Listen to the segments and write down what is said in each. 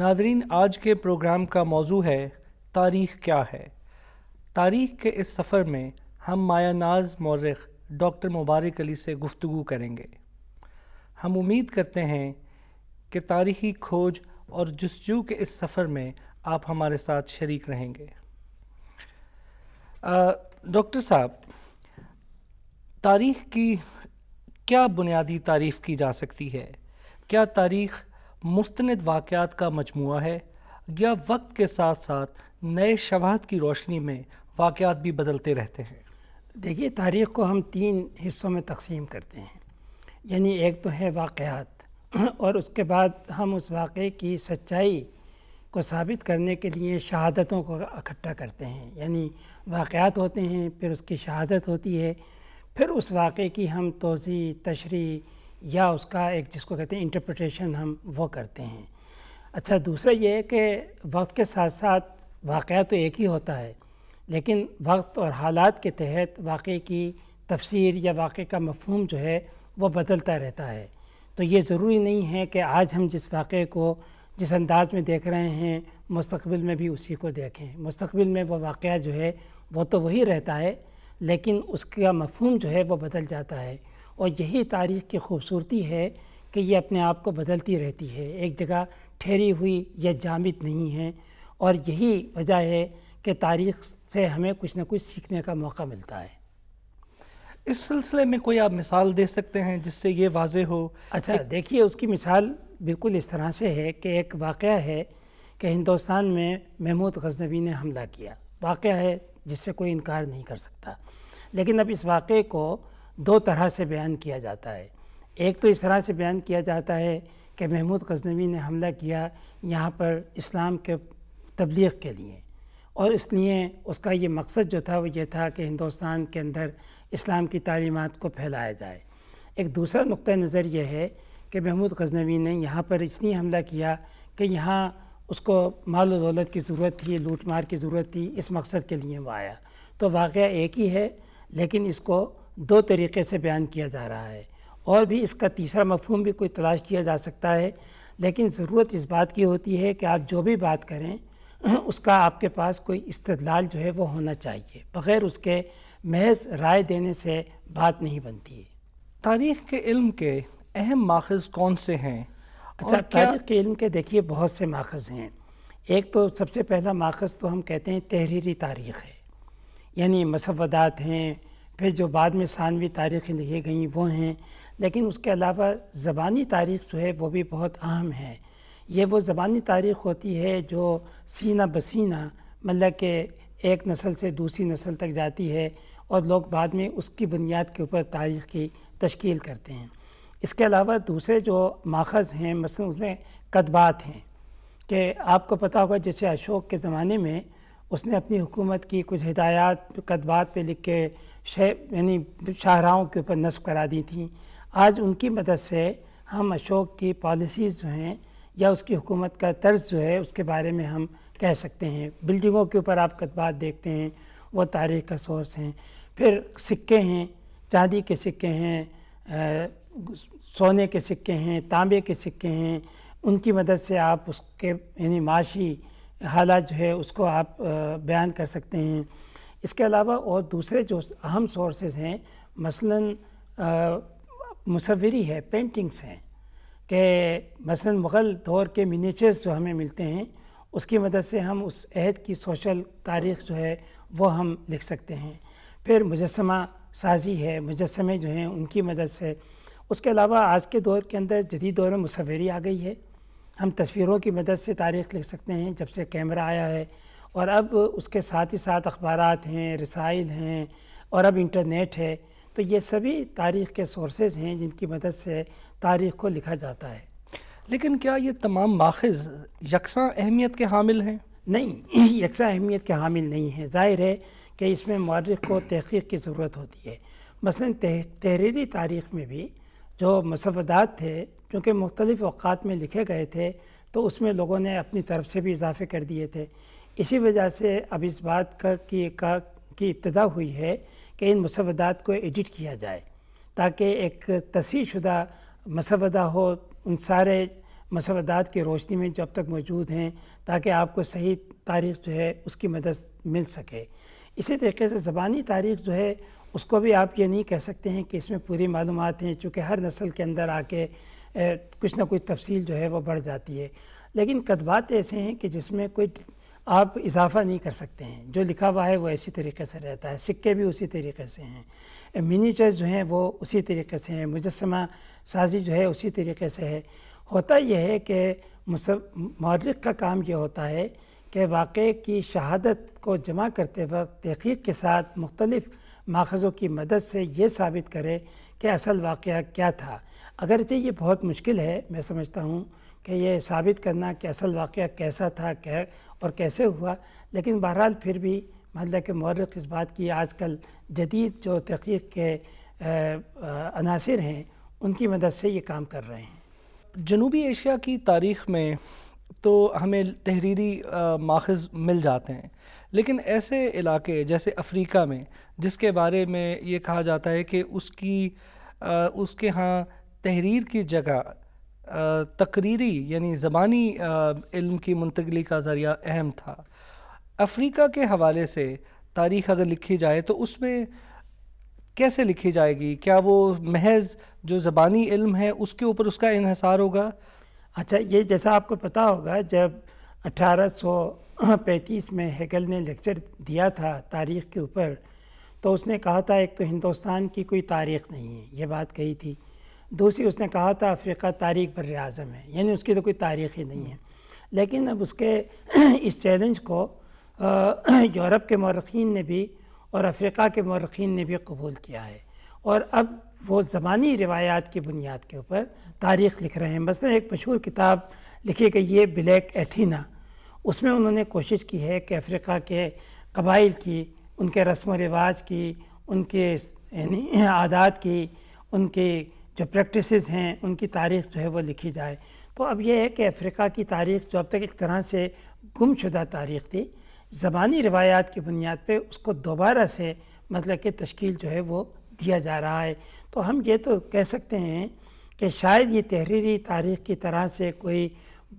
नाजरीन आज के प्रोग्राम का मौजू है तारीख़ क्या है तारीख़ के इस सफ़र में हम माया नाज मौरख डॉक्टर मुबारक अली से गुफ्तु करेंगे हम उम्मीद करते हैं कि तारीख़ी खोज और जस्जू के इस सफ़र में आप हमारे साथ शरीक रहेंगे डॉक्टर साहब तारीख़ की क्या बुनियादी तारीफ़ की जा सकती है क्या तारीख़ मुस्तनद वाक़ात का मजमू है या वक्त के साथ साथ नए शवाहद की रोशनी में वाक़ात भी बदलते रहते हैं देखिए तारीख़ को हम तीन हिस्सों में तकसीम करते हैं यानी एक तो है वाक़ात और उसके बाद हम उस वाक़े की सच्चाई को साबित करने के लिए शहादतों को इकट्ठा करते हैं यानी वाक़ात होते हैं फिर उसकी शहादत होती है फिर उस वाक़े की हम तोज़ी तशरी या उसका एक जिसको कहते हैं इंटरप्रटेशन हम वो करते हैं अच्छा दूसरा ये है कि वक्त के साथ साथ वाक़ तो एक ही होता है लेकिन वक्त और हालात के तहत वाक़े की तफसीर या वाक़े का मफहम जो है वो बदलता रहता है तो ये ज़रूरी नहीं है कि आज हम जिस वाक़े को जिस अंदाज़ में देख रहे हैं मुस्तबिल में भी उसी को देखें मुस्तबिल में वो वाक़ जो है वो तो वही रहता है लेकिन उसका मफहम जो है वो बदल जाता है और यही तारीख़ की खूबसूरती है कि ये अपने आप को बदलती रहती है एक जगह ठहरी हुई या जामित नहीं है और यही वजह है कि तारीख़ से हमें कुछ ना कुछ सीखने का मौका मिलता है इस सिलसिले में कोई आप मिसाल दे सकते हैं जिससे ये वाज हो अच्छा देखिए उसकी मिसाल बिल्कुल इस तरह से है कि एक वाक़ है कि हिंदुस्तान में महमूद गजनबी ने हमला किया वाक़ है जिससे कोई इनकार नहीं कर सकता लेकिन अब इस वाक़े को दो तरह से बयान किया जाता है एक तो इस तरह से बयान किया जाता है कि महमूद गजनवी ने हमला किया यहाँ पर इस्लाम के तबलीग के लिए और इसलिए उसका ये मकसद जो था वो ये था कि हिंदुस्तान के अंदर इस्लाम की तालीमत को फैलाया जाए एक दूसरा नुक़ नज़र यह है कि महमूद गजनवी ने यहाँ पर इसलिए हमला किया कि यहाँ उसको माल दौलत की ज़रूरत थी लूट मार की ज़रूरत थी इस मकसद के लिए वो आया तो वाक़ एक ही है लेकिन इसको दो तरीके से बयान किया जा रहा है और भी इसका तीसरा मफहम भी कोई तलाश किया जा सकता है लेकिन ज़रूरत इस बात की होती है कि आप जो भी बात करें उसका आपके पास कोई इस्तदलाल जो है वो होना चाहिए बग़ैर उसके महज राय देने से बात नहीं बनती है तारीख़ के इल्म के अहम माखज़ कौन से हैं अच्छा तारीख़ के इल्म के देखिए बहुत से माखज़ हैं एक तो सबसे पहला माखज़ तो हम कहते हैं तहरीरी तारीख़ है यानी मसवदात हैं फिर जो बाद में सानवी तारीख़ें लिखी गई वो हैं लेकिन उसके अलावा ज़बानी तारीख़ जो है वो भी बहुत अहम है ये वो ज़बानी तारीख़ होती है जो सीना बसीना मतलब के एक नस्ल से दूसरी नस्ल तक जाती है और लोग बाद में उसकी बुनियाद के ऊपर तारीख़ की तश्कील करते हैं इसके अलावा दूसरे जो माखज़ हैं मसलन उसमें कदबात हैं कि आपको पता होगा जैसे अशोक के ज़माने में उसने अपनी हुकूमत की कुछ हिदायत कदबात पे लिख के शह यानी शाहराहों के ऊपर नस्ब करा दी थी आज उनकी मदद से हम अशोक की पॉलिसीज़ जो हैं या उसकी हुकूमत का तर्ज जो है उसके बारे में हम कह सकते हैं बिल्डिंगों के ऊपर आप कतबात देखते हैं वो तारीख का सोर्स हैं फिर सिक्के हैं चांदी के सिक्के हैं आ, सोने के सिक्के हैं तांबे के सिक्के हैं उनकी मदद से आप उसके यानी माशी हालात जो है उसको आप बयान कर सकते हैं इसके अलावा और दूसरे जो अहम सोर्सेज हैं मसलन मुसवरी है पेंटिंग्स हैं कि मसलन मुग़ल दौर के मिनीचर्स जो हमें मिलते हैं उसकी मदद से हम उस अहद की सोशल तारीख जो है वो हम लिख सकते हैं फिर मुजस्मा साजी है मुजस्मे जो हैं उनकी मदद से उसके अलावा आज के दौर के अंदर जदीद दौर में मुसवरी आ गई है हम तस्वीरों की मदद से तारीख लिख सकते हैं जब से कैमरा आया है और अब उसके साथ ही साथ अखबार हैं रसाइल हैं और अब इंटरनेट है तो ये सभी तारीख़ के सोर्सेज हैं जिनकी मदद से तारीख़ को लिखा जाता है लेकिन क्या ये तमाम माखज़ यकसा अहमियत के हामिल हैं नहीं यकसा अहमियत के हामिल नहीं है ज़ाहिर है कि इसमें मौरख को तहक़ीक की ज़रूरत होती है मसलन तह, तहरीरी तारीख़ में भी जो मसवदात थे चूँकि मुख्तलिफ़ अवकात में लिखे गए थे तो उसमें लोगों ने अपनी तरफ से भी इजाफे कर दिए थे इसी वजह से अब इस बात का की का की इब्तदा हुई है कि इन मसवदात को एडिट किया जाए ताकि एक तसीशुदा मसवदा हो उन सारे मसवदात की रोशनी में जब तक मौजूद हैं ताकि आपको सही तारीख जो है उसकी मदद मिल सके इसी तरीके से ज़बानी तारीख जो है उसको भी आप ये नहीं कह सकते हैं कि इसमें पूरी मालूम हैं चूँकि हर नस्ल के अंदर आके कुछ ना कुछ तफसील जो है वो बढ़ जाती है लेकिन कदबात ऐसे हैं कि जिसमें कोई आप इजाफा नहीं कर सकते हैं जो लिखा हुआ है वो इसी तरीके से रहता है सिक्के भी उसी तरीके से हैं मिनीचर्स जो हैं वो उसी तरीके से हैं मुजस्मा साजी जो है उसी तरीके से है होता यह है कि मौलिक का काम यह होता है कि वाक़े की शहादत को जमा करते वक्त तहकीक के साथ मुख्तलिफ़ माखज़ों की मदद से ये साबित करे कि असल वाक़ क्या था अगरचे ये बहुत मुश्किल है मैं समझता हूँ कि ये साबित करना कि असल वाक़ कैसा था कै और कैसे हुआ लेकिन बहरहाल फिर भी मतलब कि मौरख इस बात की आजकल जदीद जो तहकीक के अनासर हैं उनकी मदद से ये काम कर रहे हैं जनूबी एशिया की तारीख़ में तो हमें तहरीरी माखज़ मिल जाते हैं लेकिन ऐसे इलाके जैसे अफ्रीका में जिसके बारे में ये कहा जाता है कि उसकी आ, उसके यहाँ तहरीर की जगह तकरीरी यानी ज़बानी इल्म की मुंतकली का ज़रिया अहम था अफ्रीका के हवाले से तारीख अगर लिखी जाए तो उसमें कैसे लिखी जाएगी क्या वो महज जो ज़बानी इल्म है उसके ऊपर उसका इहसार होगा अच्छा ये जैसा आपको पता होगा जब 1835 में हेगल ने लेक्चर दिया था तारीख़ के ऊपर तो उसने कहा था एक तो हिंदुस्तान की कोई तारीख़ नहीं है ये बात कही थी दूसरी उसने कहा था अफ्रीका तारीख बर आज़म है यानी उसकी तो कोई तारीख ही नहीं है लेकिन अब उसके इस चैलेंज को यूरोप के मरखीन ने भी और अफ्रीका के मरखीन ने भी कबूल किया है और अब वो ज़बानी रिवायात की बुनियाद के ऊपर तारीख़ लिख रहे हैं मसला एक मशहूर किताब लिखी गई है ब्लैक एथीना उसमें उन्होंने कोशिश की है कि अफ्रीका के कबाइल की उनके रस्म व रिवाज की उनके यानी आदात की उनके जो प्रैक्टिसेस हैं उनकी तारीख जो है वो लिखी जाए तो अब यह है कि अफ्रीका की तारीख जो अब तक एक तरह से गुमशुदा तारीख थी ज़बानी रवायात की बुनियाद पर उसको दोबारा से मतलब कि तश्कील जो है वो दिया जा रहा है तो हम ये तो कह सकते हैं कि शायद ये तहरीरी तारीख़ की तरह से कोई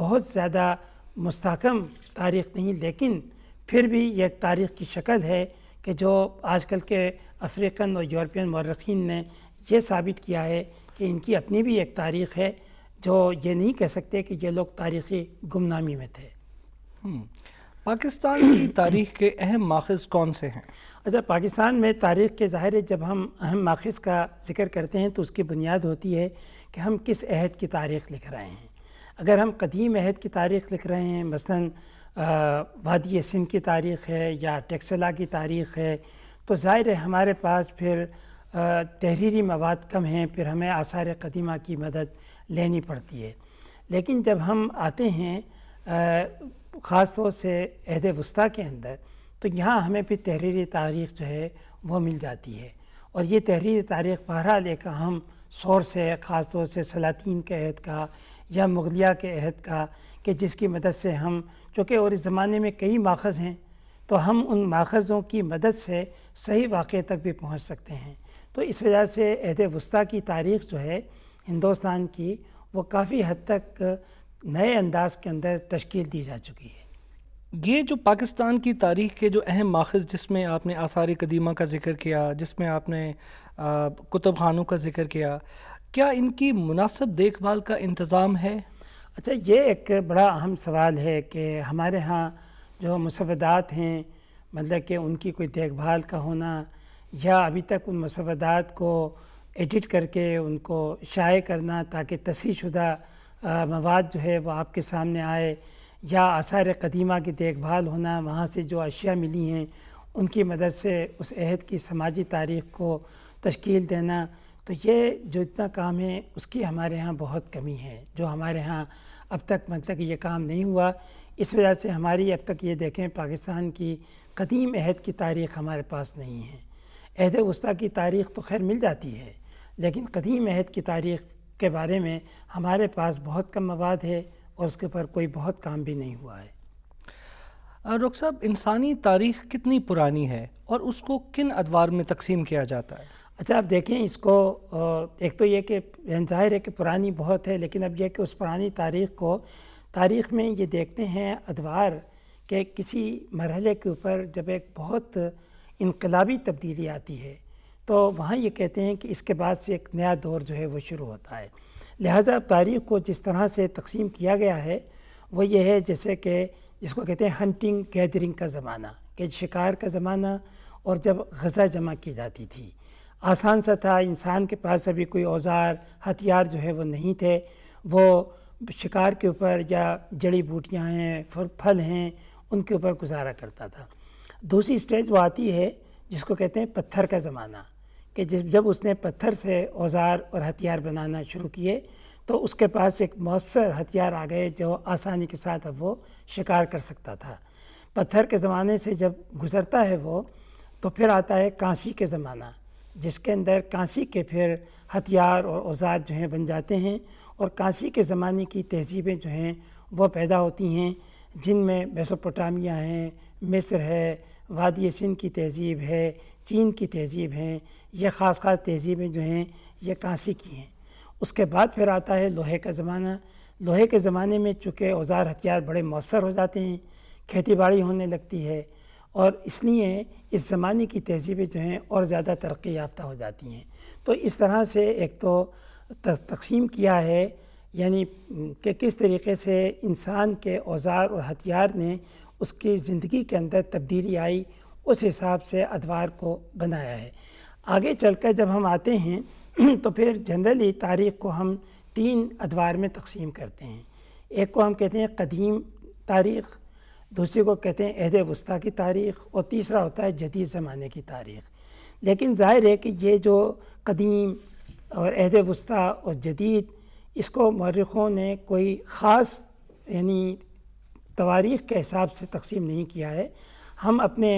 बहुत ज़्यादा मुस्तकम तारीख़ नहीं लेकिन फिर भी यह एक तारीख़ की शक्ल है कि जो आजकल के अफ्रीकन और यूरोपियन मरखीन ने ये साबित किया है कि इनकी अपनी भी एक तारीख है जो ये नहीं कह सकते कि ये लोग तारीखी गुमनामी में थे हम्म। पाकिस्तान की तारीख के अहम माखज़ कौन से हैं अच्छा पाकिस्तान में तारीख के ज़ाहिर है जब हम अहम माखज़ का जिक्र करते हैं तो उसकी बुनियाद होती है कि हम किस अहद की तारीख लिख रहे हैं अगर हम कदीम अहद की तारीख लिख रहे हैं मसलन वादी सिंध की तारीख है या टेक्सला की तारीख है तो ज़ाहिर है हमारे पास फिर तहरीरी मवाद कम हैं फिर हमें आसार कदीमा की मदद लेनी पड़ती है लेकिन जब हम आते हैं ख़ास तौर से अहद वस्ती के अंदर तो यहाँ हमें फिर तहरीरी तारीख जो है वो मिल जाती है और ये तहरीरी तारीख बहरहाल एक अहम सोर्स है ख़ास तौर से सलातीन के अहद का या मुगलिया के अहद का कि जिसकी मदद से हम चूँकि और इस ज़माने में कई माखज़ हैं तो हम उन माखज़ों की मदद से सही वाक़े तक भी पहुँच सकते हैं तो इस वजह से अहद वस्ती की तारीख जो है हिंदुस्तान की वो काफ़ी हद तक नए अंदाज के अंदर तश्कील दी जा चुकी है ये जो पाकिस्तान की तारीख के जो अहम माखज़ जिसमें आपने आसार कदीमा का जिक्र किया जिसमें आपने कुतुब खानों का जिक्र किया क्या इनकी मुनासब देखभाल का इंतज़ाम है अच्छा ये एक बड़ा अहम सवाल है कि हमारे यहाँ जो मुसवदात हैं मतलब कि उनकी कोई देखभाल का होना या अभी तक उन मसवदात को एडिट करके उनको शाये करना ताकि तसी शुदा मवाद जो है वह आपके सामने आए या आसार कदीमा की देखभाल होना वहाँ से जो अशिया मिली हैं उनकी मदद से उस अहद की समाजी तारीख को तश्कील देना तो ये जो इतना काम है उसकी हमारे यहाँ बहुत कमी है जो हमारे यहाँ अब तक मतलब ये काम नहीं हुआ इस वजह से हमारी अब तक ये देखें पाकिस्तान की कदीम अहद की तारीख़ हमारे पास नहीं है अहद वस्ती की तारीख़ तो खैर मिल जाती है लेकिन कदीम अहद की तारीख़ के बारे में हमारे पास बहुत कम मवाद है और उसके ऊपर कोई बहुत काम भी नहीं हुआ है डॉक्टर साहब इंसानी तारीख कितनी पुरानी है और उसको किन अदवार में तकसीम किया जाता है अच्छा आप देखें इसको एक तो ये कि जाहिर है कि पुरानी बहुत है लेकिन अब यह कि उस पुरानी तारीख को तारीख में ये देखते हैं अदवार के किसी मरहले के ऊपर जब एक बहुत इनकलाबी तब्दीली आती है तो वहाँ ये कहते हैं कि इसके बाद से एक नया दौर जो है वो शुरू होता है लिहाजा अब तारीख़ को जिस तरह से तकसीम किया गया है वो ये है जैसे कि जिसको कहते हैं हंटिंग गैदरिंग का ज़माना कि शिकार का ज़माना और जब गज़ा जमा की जाती थी आसान सा था इंसान के पास अभी कोई औजार हथियार जो है वो नहीं थे वो शिकार के ऊपर या जड़ी बूटियाँ हैं फल हैं उनके ऊपर गुजारा करता था दूसरी स्टेज वो आती है जिसको कहते हैं पत्थर का ज़माना कि जब उसने पत्थर से औजार और हथियार बनाना शुरू किए तो उसके पास एक मौसर हथियार आ गए जो आसानी के साथ अब वो शिकार कर सकता था पत्थर के ज़माने से जब गुज़रता है वो तो फिर आता है कांसी के ज़माना जिसके अंदर कांसी के फिर हथियार और औजार जो हैं बन जाते हैं और कांसी के ज़माने की तहजीबें जो हैं वो पैदा होती हैं जिनमें मेसोपोटामिया हैं मिस्र है वादी सिंध की तहज़ीब है चीन की तहज़ीब है ये ख़ास ख़ास तहज़ीबें जो हैं ये कांसी की हैं उसके बाद फिर आता है लोहे का ज़माना लोहे के ज़माने में चूँकि औजार हथियार बड़े मौसर हो जाते हैं खेती बाड़ी होने लगती है और इसलिए इस ज़माने की तहजीबें जो हैं और ज़्यादा तरक्की याफ्ता हो जाती हैं तो इस तरह से एक तो तकसीम किया है यानी कि किस तरीके से इंसान के औजार और हथियार ने उसकी ज़िंदगी के अंदर तब्दीली आई उस हिसाब से अदवार को बनाया है आगे चलकर जब हम आते हैं तो फिर जनरली तारीख़ को हम तीन अदवार में तकसीम करते हैं एक को हम कहते हैं कदीम तारीख़ दूसरे को कहते हैं अहद वस्ती की तारीख़ और तीसरा होता है जदीद ज़माने की तारीख़ लेकिन ज़ाहिर है कि ये जो कदीम और अहद वस्ती और जदीद इसको मरखों ने कोई ख़ास यानी तवारीख के हिसाब से तकसीम नहीं किया है हम अपने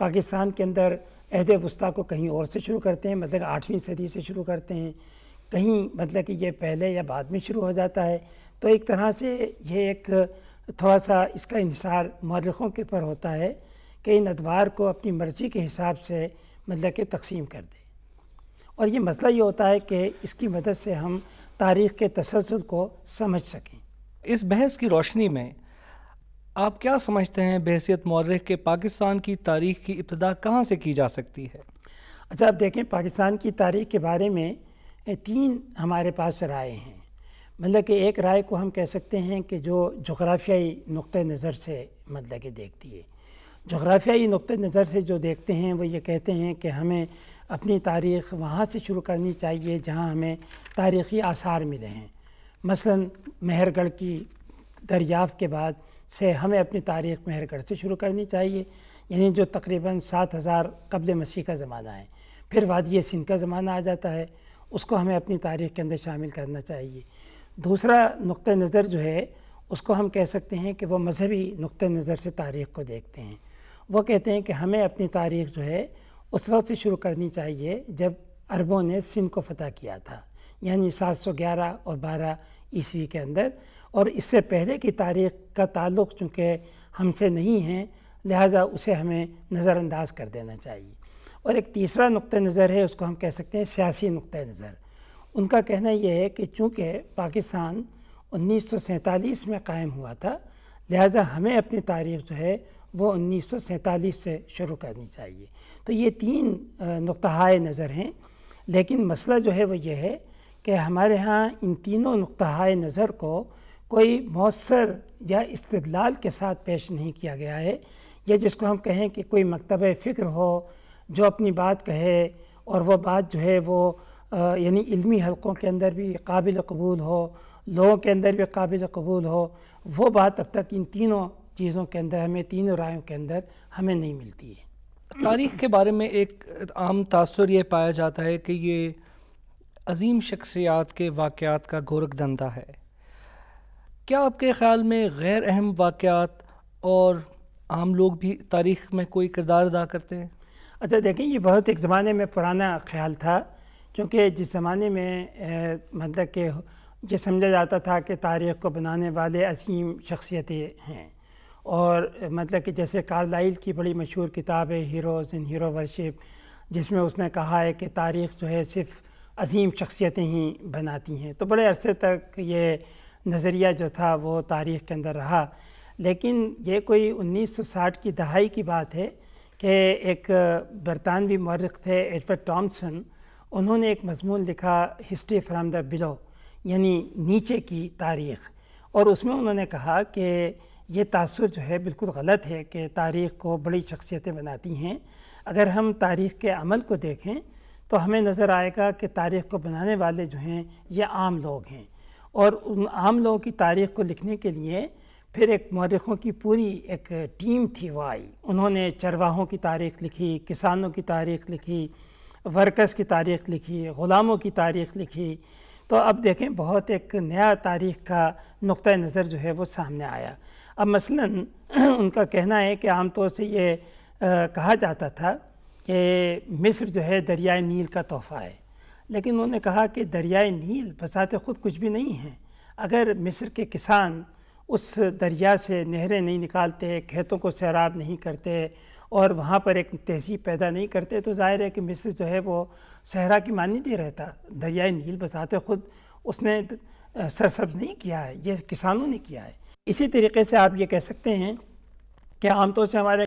पाकिस्तान के अंदर अहद वस्ती को कहीं और से शुरू करते हैं मतलब आठवीं सदी से शुरू करते हैं कहीं मतलब कि ये पहले या बाद में शुरू हो जाता है तो एक तरह से ये एक थोड़ा सा इसका इंसार मौरखों के पर होता है कि इन अदवार को अपनी मर्ज़ी के हिसाब से मतलब कि तकसीम कर दें और ये मसला ये होता है कि इसकी मदद से हम तारीख़ के तसलसल को समझ सकें इस बहस की रोशनी में आप क्या समझते हैं बहसीत मौर्र के पाकिस्तान की तारीख की इब्तदा कहाँ से की जा सकती है अच्छा आप देखें पाकिस्तान की तारीख के बारे में तीन हमारे पास राय हैं मतलब कि एक राय को हम कह सकते हैं कि जो जोग्राफियाई नुक़ नज़र से मतलब कि देखती है जोग्राफियाई नुक़ नज़र से जो देखते हैं वो ये कहते हैं कि हमें अपनी तारीख़ वहाँ से शुरू करनी चाहिए जहाँ हमें तारीख़ी आसार मिले हैं मसला मेहरगढ़ की दरियाफ़त के बाद से हमें अपनी तारीख मेहरगढ़ से शुरू करनी चाहिए यानी जो तकरीबन सात हज़ार कबल मसीह का ज़माना है फिर वादिय सिंध का ज़माना आ जाता है उसको हमें अपनी तारीख के अंदर शामिल करना चाहिए दूसरा नुक़ नज़र जो है उसको हम कह सकते हैं कि वह मजहबी नुक़ नज़र से तारीख़ को देखते हैं वो कहते हैं कि हमें अपनी तारीख जो है उस वक्त से शुरू करनी चाहिए जब अरबों ने सिंध को फतह किया था यानी 711 और 12 ईस्वी के अंदर और इससे पहले की तारीख का ताल्लुक चूँकि हमसे नहीं है लिहाजा उसे हमें नज़रअंदाज कर देना चाहिए और एक तीसरा नुक़ नज़र है उसको हम कह सकते हैं सियासी नुक़ नज़र उनका कहना यह है कि चूँकि पाकिस्तान उन्नीस में कायम हुआ था लिहाजा हमें अपनी तारीख जो है वो उन्नीस से शुरू करनी चाहिए तो ये तीन नुक़ाय नज़र हैं लेकिन मसला जो है वो ये है कि हमारे यहाँ इन तीनों नुक़ाय नज़र को कोई मौसर या इस्तलाल के साथ पेश नहीं किया गया है या जिसको हम कहें कि कोई मकतब फ़िक्र हो जो अपनी बात कहे और वह बात जो है वो यानी इलमी हलक़ों के अंदर भी काबिल कबूल हो लोगों के अंदर भी काबिल कबूल हो वो बात अब तक इन तीनों चीज़ों के अंदर हमें तीनों रायों के अंदर हमें नहीं मिलती है तारीख़ के बारे में एक आम तासर यह पाया जाता है कि ये अजीम शख्सियात के वाक़ का गोरख धंधा है क्या आपके ख्याल में गैर अहम वाक़ात और आम लोग भी तारीख में कोई किरदार अदा करते हैं अच्छा देखें ये बहुत एक ज़माने में पुराना ख्याल था क्योंकि जिस ज़माने में मतलब कि ये समझा जाता था कि तारीख़ को बनाने वाले असीम शख्सियतें हैं और मतलब कि जैसे कार्लाइल की बड़ी मशहूर किताब है हीरोज़ इन हीरो वर्शिप जिसमें उसने कहा है कि तारीख़ जो है सिर्फ अजीम शख्सियतें ही बनाती हैं तो बड़े अरसे तक ये नज़रिया जो था वो तारीख़ के अंदर रहा लेकिन ये कोई 1960 की दहाई की बात है कि एक बरतानवी मरख थे एडवर्ड टॉम्सन उन्होंने एक मजमून लिखा हिस्ट्री फ्राम द बिलो यानी नीचे की तारीख़ और उसमें उन्होंने कहा कि ये तासर जो है बिल्कुल गलत है कि तारीख़ को बड़ी शख्सियतें बनाती हैं अगर हम तारीख़ के अमल को देखें तो हमें नज़र आएगा कि तारीख़ को बनाने वाले जो हैं ये आम लोग हैं और उन आम लोगों की तारीख को लिखने के लिए फिर एक मौरखों की पूरी एक टीम थी वो आई उन्होंने चरवाहों की तारीख लिखी किसानों की तारीख लिखी वर्कर्स की तारीख लिखी ग़ुलामों की तारीख लिखी तो अब देखें बहुत एक नया तारीख का नुक़ नज़र जो है वो सामने आया अब मसलन उनका कहना है कि आम तौर से ये आ, कहा जाता था कि मिस्र जो है दरियाए नील का तोहफ़ा है लेकिन उन्होंने कहा कि दरियाए नील बसात ख़ुद कुछ भी नहीं है अगर मिस्र के किसान उस दरिया से नहरें नहीं निकालते खेतों को सैराब नहीं करते और वहाँ पर एक तहजीब पैदा नहीं करते तो जाहिर है कि मिस्र जो है वो सहरा की मानी दे रहता दरियाए नील बसात ख़ुद उसने सरसब्ज नहीं किया है ये किसानों ने किया है इसी तरीके से आप ये कह सकते हैं कि आमतौर से हमारे